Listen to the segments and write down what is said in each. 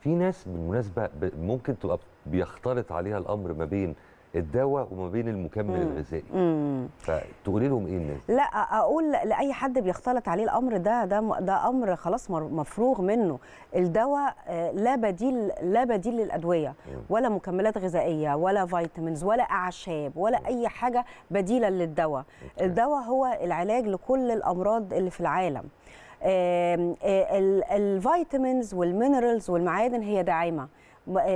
في ناس بالمناسبه ممكن تبقى بيختلط عليها الامر ما بين الدواء وما بين المكمل مم. الغذائي فتقولي لهم ايه الناس لا اقول لاي حد بيختلط عليه الامر ده ده ده امر خلاص مفروغ منه الدواء آه، لا بديل لا بديل للادويه مم. ولا مكملات غذائيه ولا فيتامينز ولا اعشاب ولا مم. اي حاجه بديله للدواء الدواء هو العلاج لكل الامراض اللي في العالم الفيتامينز والمينرالز والمعادن هي داعمه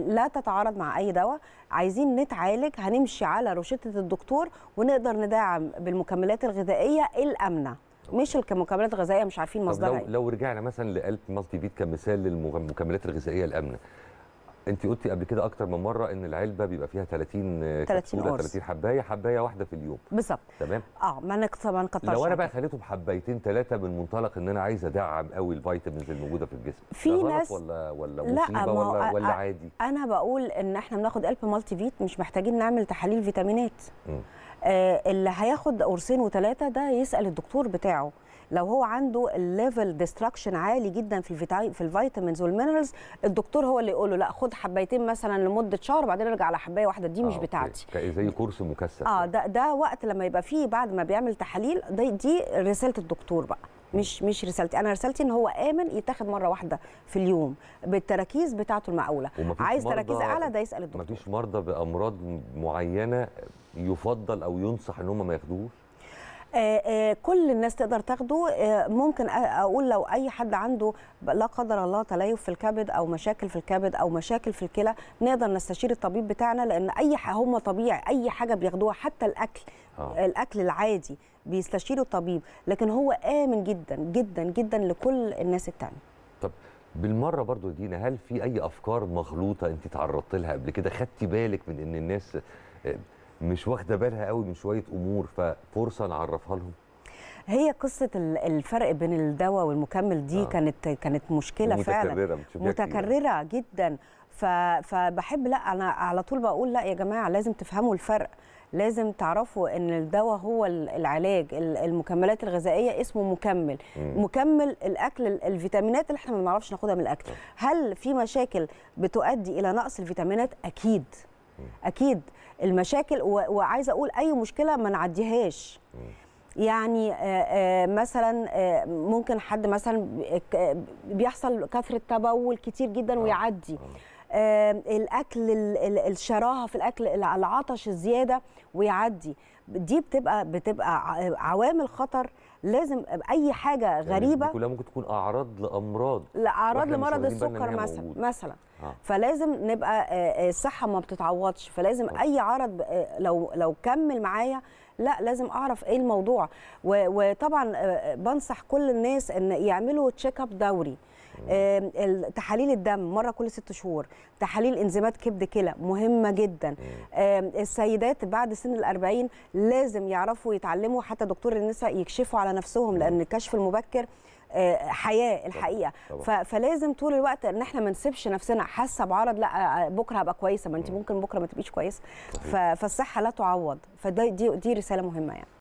لا تتعارض مع اي دواء عايزين نتعالج هنمشي على روشته الدكتور ونقدر ندعم بالمكملات الغذائيه الامنه مش المكملات الغذائيه مش عارفين مصدرها لو, إيه. لو رجعنا مثلا لقلب مالتي فيت كمثال للمكملات الغذائيه الامنه انت قلتي قبل كده اكتر من مره ان العلبه بيبقى فيها 30 30 قرص 30 حبايه حبايه واحده في اليوم بالظبط تمام اه ما نقطع طبعا نقطعش لو انا بقى خليتهم حبايتين ثلاثه من منطلق ان انا عايز ادعم قوي الفيتامينز الموجوده في الجسم في ناس ولا ولا لا ولا, ولا عادي انا بقول ان احنا بناخد قلب مالتي فيت مش محتاجين نعمل تحاليل فيتامينات آه اللي هياخد قرصين وثلاثه ده يسال الدكتور بتاعه لو هو عنده الليفل ديستراكشن عالي جدا في في الفيتامينز والمينرالز الدكتور هو اللي يقول له لا خد حبايتين مثلا لمده شهر وبعدين ارجع على حبايه واحده دي مش آه بتاعتي زي كورس مكثف اه يعني. ده ده وقت لما يبقى فيه بعد ما بيعمل تحاليل دي, دي رساله الدكتور بقى مش مش رسالتي انا رسالتي ان هو امن يتاخد مره واحده في اليوم بالتراكيز بتاعته المعقوله عايز تراكيز اعلى ده يسال الدكتور مفيش مرضى بامراض معينه يفضل او ينصح ان هم ما ياخدوش آه، آه، كل الناس تقدر تاخده آه، ممكن اقول لو اي حد عنده لا قدر الله تليف في الكبد او مشاكل في الكبد او مشاكل في الكلى نقدر نستشير الطبيب بتاعنا لان اي هم طبيعي اي حاجه بياخدوها حتى الاكل أوه. الاكل العادي بيستشيره الطبيب لكن هو امن جدا جدا جدا لكل الناس التانية طب بالمره برضو دينا هل في اي افكار مغلوطه انت تعرضت لها قبل كده خدتي بالك من ان الناس مش واخده بالها قوي من شويه امور ففرصه نعرفها لهم هي قصه الفرق بين الدواء والمكمل دي آه. كانت كانت مشكله متكررة فعلا متكرره كتير. يعني. جدا فبحب لا انا على طول بقول لا يا جماعه لازم تفهموا الفرق لازم تعرفوا ان الدواء هو العلاج المكملات الغذائيه اسمه مكمل مم. مكمل الاكل الفيتامينات اللي احنا ما بنعرفش ناخدها من الاكل آه. هل في مشاكل بتؤدي الى نقص الفيتامينات اكيد اكيد المشاكل وعايزه اقول اي مشكله ما نعديهاش يعني مثلا ممكن حد مثلا بيحصل كثره تبول كتير جدا آه. ويعدي آه. الاكل الشراهه في الاكل العطش الزياده ويعدي دي بتبقى بتبقى عوامل خطر لازم اي حاجه يعني غريبه كلها ممكن تكون اعراض لامراض لاعراض لمرض السكر مثلا موجود. مثلا آه. فلازم نبقى آه، آه، الصحه ما بتتعوضش فلازم آه. اي عرض آه، لو لو كمل معايا لا لازم اعرف ايه الموضوع وطبعا آه، بنصح كل الناس ان يعملوا تشيك اب دوري تحاليل الدم مره كل ست شهور تحاليل انزيمات كبد كلى مهمه جدا السيدات بعد سن الأربعين لازم يعرفوا يتعلموا حتى دكتور النساء يكشفوا على نفسهم لان الكشف المبكر آه، حياه الحقيقه طبعا. فلازم طول الوقت ان احنا ما نسيبش نفسنا حاسه بعرض لا آه، آه، بكره هبقى كويسه ما انت ممكن بكره ما تبقيش كويسه فالصحه لا تعوض فدي دي, دي رساله مهمه يعني